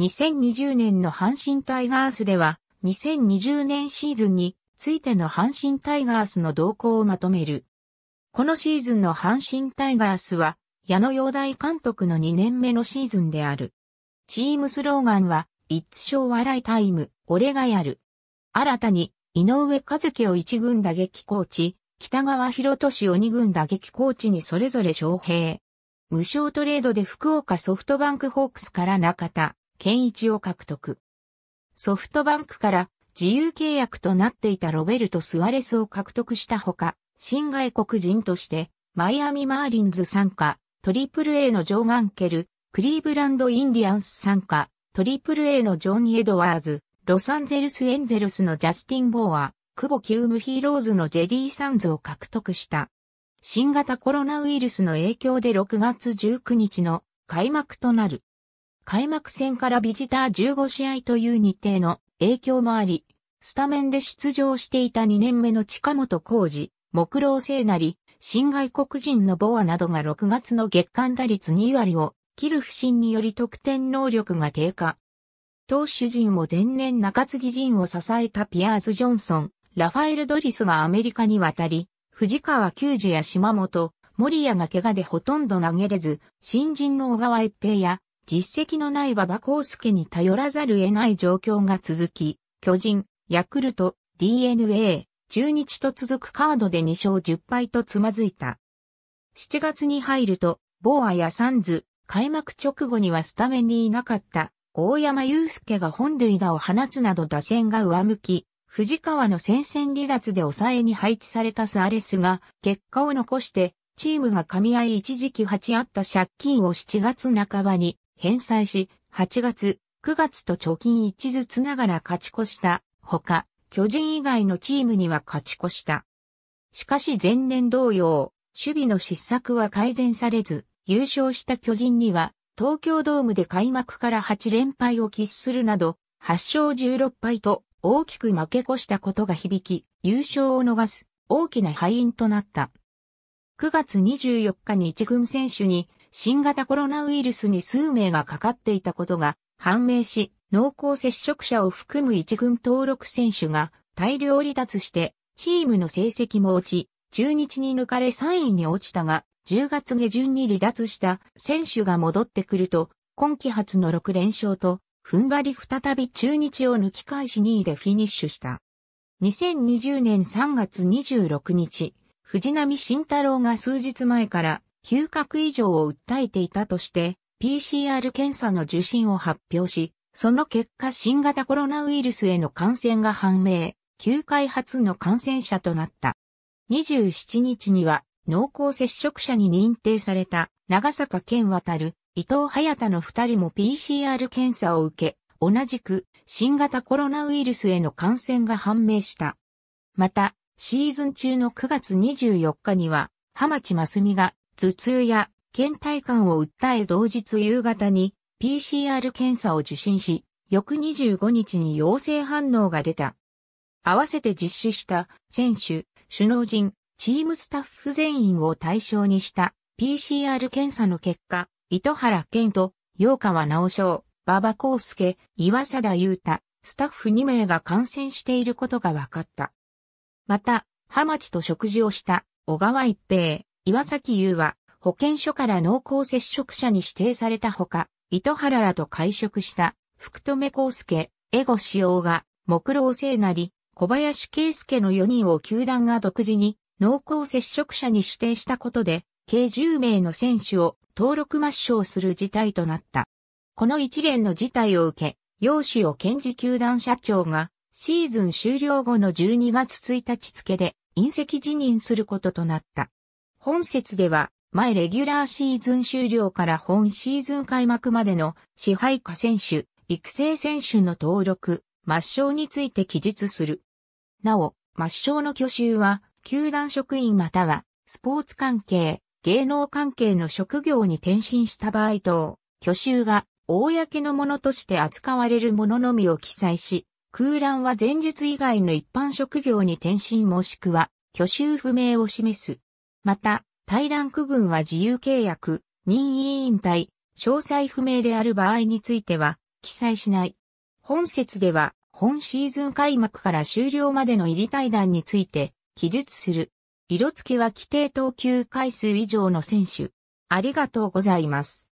2020年の阪神タイガースでは、2020年シーズンについての阪神タイガースの動向をまとめる。このシーズンの阪神タイガースは、矢野陽大監督の2年目のシーズンである。チームスローガンは、i t 笑いタイム、俺がやる。新たに、井上和樹を1軍打撃コーチ、北川博俊を2軍打撃コーチにそれぞれ招聘。無償トレードで福岡ソフトバンクホークスから中田、健一を獲得。ソフトバンクから自由契約となっていたロベルト・スアレスを獲得したほか、新外国人として、マイアミ・マーリンズ参加、トリプル a のジョー・ガンケル、クリーブランド・インディアンス参加、トリプル a のジョニー・エドワーズ、ロサンゼルス・エンゼルスのジャスティン・ボーア、クボ・キウム・ヒーローズのジェリー・サンズを獲得した。新型コロナウイルスの影響で6月19日の開幕となる開幕戦からビジター15試合という日程の影響もあり、スタメンで出場していた2年目の近本浩二、木郎聖なり、新外国人のボアなどが6月の月間打率2割を切る不振により得点能力が低下。投手陣を前年中継ぎ陣を支えたピアーズ・ジョンソン、ラファエル・ドリスがアメリカに渡り、藤川球児や島本、森谷が怪我でほとんど投げれず、新人の小川一平や実績のない馬場康介に頼らざる得ない状況が続き、巨人、ヤクルト、DNA、中日と続くカードで2勝10敗とつまずいた。7月に入ると、ボーアやサンズ、開幕直後にはスタメンにいなかった大山祐介が本塁打を放つなど打線が上向き、藤川の戦線離脱で抑えに配置されたスアレスが結果を残してチームが噛み合い一時期8あった借金を7月半ばに返済し、8月、9月と貯金1ずつながら勝ち越したほか、巨人以外のチームには勝ち越した。しかし前年同様、守備の失策は改善されず、優勝した巨人には、東京ドームで開幕から8連敗を喫するなど、8勝16敗と大きく負け越したことが響き、優勝を逃す大きな敗因となった。9月24日に一軍選手に新型コロナウイルスに数名がかかっていたことが判明し、濃厚接触者を含む一軍登録選手が大量離脱して、チームの成績も落ち、中日に抜かれ3位に落ちたが、10月下旬に離脱した選手が戻ってくると、今季初の6連勝と、踏ん張り再び中日を抜き返し2位でフィニッシュした。2020年3月26日、藤波慎太郎が数日前から嗅覚異常を訴えていたとして、PCR 検査の受診を発表し、その結果新型コロナウイルスへの感染が判明、9回初の感染者となった。27日には濃厚接触者に認定された長坂健渡る、伊藤隼太の二人も PCR 検査を受け、同じく新型コロナウイルスへの感染が判明した。また、シーズン中の9月24日には、浜地真澄が頭痛や倦怠感を訴え同日夕方に PCR 検査を受診し、翌25日に陽性反応が出た。合わせて実施した選手、首脳陣、チームスタッフ全員を対象にした PCR 検査の結果、糸原健と、洋川直将、馬場康介、岩貞優太、スタッフ2名が感染していることが分かった。また、ハマチと食事をした小川一平、岩崎優は保健所から濃厚接触者に指定されたほか、糸原らと会食した福留康介、江護志が、木老聖なり、小林圭介の4人を球団が独自に濃厚接触者に指定したことで、計10名の選手を登録抹消する事態となった。この一連の事態を受け、楊志を検事球団社長が、シーズン終了後の12月1日付で、隕石辞任することとなった。本節では、前レギュラーシーズン終了から本シーズン開幕までの支配下選手、育成選手の登録、抹消について記述する。なお、抹消の挙手は、球団職員または、スポーツ関係、芸能関係の職業に転身した場合等、挙手が、公のものとして扱われるもののみを記載し、空欄は前述以外の一般職業に転身もしくは、挙手不明を示す。また、対談区分は自由契約、任意引退、詳細不明である場合については、記載しない。本節では、本シーズン開幕から終了までの入り対談について、記述する。色付けは規定投球回数以上の選手。ありがとうございます。